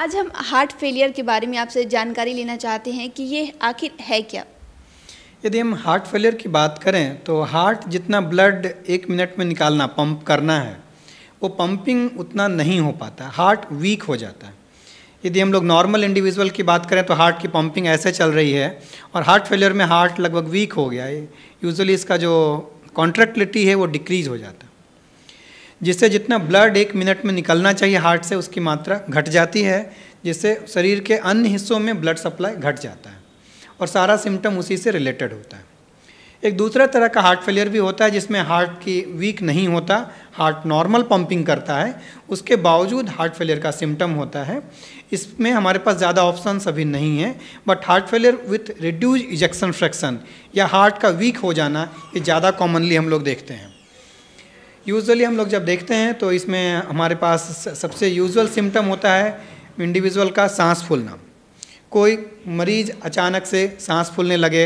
आज हम heart failure के बारे में आपसे जानकारी लेना चाहते हैं कि ये आखिर है क्या यदि हम हार्ट फेलियर की बात करें तो हार्ट जितना ब्लड एक मिनट में निकालना पंप करना है वो पंपिंग उतना नहीं हो पाता हार्ट वीक हो जाता है यदि हम लोग नॉर्मल इंडिविजुअल की बात करें तो हार्ट की पंपिंग ऐसे चल रही है और हार्ट फेलियर में हार्ट लगभग वीक हो गया है यूजली इसका जो कॉन्ट्रैक्टिलिटी है वो डिक्रीज हो जाता है जिससे जितना ब्लड एक मिनट में निकलना चाहिए हार्ट से उसकी मात्रा घट जाती है जिससे शरीर के अन्य हिस्सों में ब्लड सप्लाई घट जाता है और सारा सिम्टम उसी से रिलेटेड होता है एक दूसरा तरह का हार्ट फेलियर भी होता है जिसमें हार्ट की वीक नहीं होता हार्ट नॉर्मल पंपिंग करता है उसके बावजूद हार्ट फेलियर का सिम्टम होता है इसमें हमारे पास ज़्यादा ऑप्शन अभी नहीं है but heart failure with reduce ejection fraction या हार्ट का वीक हो जाना ये ज़्यादा कॉमनली हम लोग देखते हैं यूजुअली हम लोग जब देखते हैं तो इसमें हमारे पास सबसे यूजुअल सिम्टम होता है इंडिविजुअल का सांस फूलना कोई मरीज अचानक से सांस फूलने लगे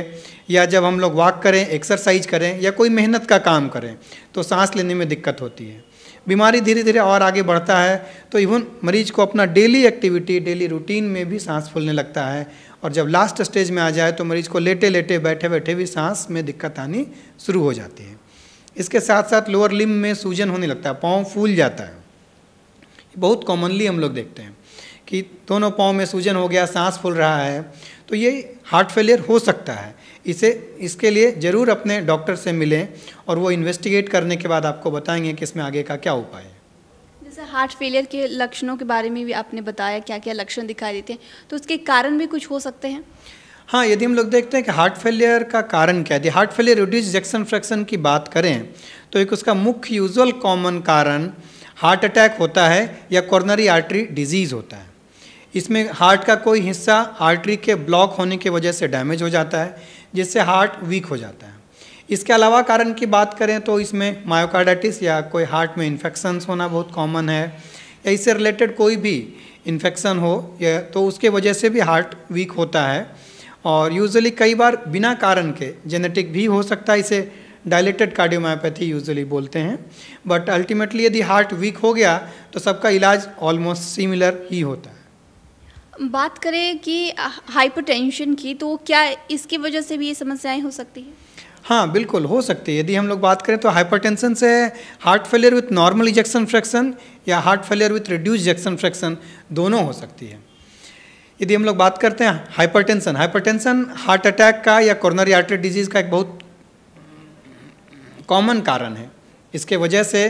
या जब हम लोग वॉक करें एक्सरसाइज करें या कोई मेहनत का काम करें तो सांस लेने में दिक्कत होती है बीमारी धीरे धीरे और आगे बढ़ता है तो इवन मरीज को अपना डेली एक्टिविटी डेली रूटीन में भी सांस फूलने लगता है और जब लास्ट स्टेज में आ जाए तो मरीज को लेटे लेटे बैठे बैठे भी सांस में दिक्कत आनी शुरू हो जाती है इसके साथ साथ लोअर लिम में सूजन होने लगता है पाँव फूल जाता है बहुत कॉमनली हम लोग देखते हैं कि दोनों पाँव में सूजन हो गया सांस फूल रहा है तो ये हार्ट फेलियर हो सकता है इसे इसके लिए ज़रूर अपने डॉक्टर से मिलें और वो इन्वेस्टिगेट करने के बाद आपको बताएंगे कि इसमें आगे का क्या उपाय है जैसे हार्ट फेलियर के लक्षणों के बारे में भी आपने बताया क्या क्या लक्षण दिखाई देते हैं तो उसके कारण भी कुछ हो सकते हैं हाँ यदि हम लोग देखते हैं कि हार्ट फेलियर का कारण क्या है heart failure reduce ejection fraction की बात करें तो एक उसका मुख्य यूजुअल कॉमन कारण हार्ट अटैक होता है या कॉर्नरी आर्टरी डिजीज़ होता है इसमें हार्ट का कोई हिस्सा आर्टरी के ब्लॉक होने की वजह से डैमेज हो जाता है जिससे हार्ट वीक हो जाता है इसके अलावा कारण की बात करें तो इसमें मायोकार्डाइटिस या कोई हार्ट में इन्फेक्शंस होना बहुत कॉमन है या इससे रिलेटेड कोई भी इन्फेक्शन हो या तो उसके वजह से भी हार्ट वीक होता है और यूजुअली कई बार बिना कारण के जेनेटिक भी हो सकता है इसे डायलेटेड कार्डियोमायोपैथी यूजुअली बोलते हैं बट अल्टीमेटली यदि हार्ट वीक हो गया तो सबका इलाज ऑलमोस्ट सिमिलर ही होता है बात करें कि हाइपरटेंशन की तो क्या इसकी वजह से भी ये समस्याएं हो सकती हैं हाँ बिल्कुल हो सकती है यदि हम लोग बात करें तो हाइपरटेंशन से heart failure with normal ejection fraction या heart failure with reduce ejection fraction दोनों हो सकती है यदि हम लोग बात करते हैं हाइपरटेंशन हाइपरटेंशन हार्ट अटैक का या कोरोनरी आर्टरी डिजीज़ का एक बहुत कॉमन कारण है इसके वजह से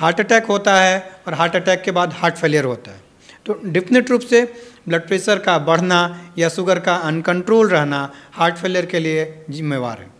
हार्ट अटैक होता है और हार्ट अटैक के बाद हार्ट फेलियर होता है तो डिफिनेट रूप से ब्लड प्रेशर का बढ़ना या शुगर का अनकंट्रोल रहना हार्ट फेलियर के लिए जिम्मेवार है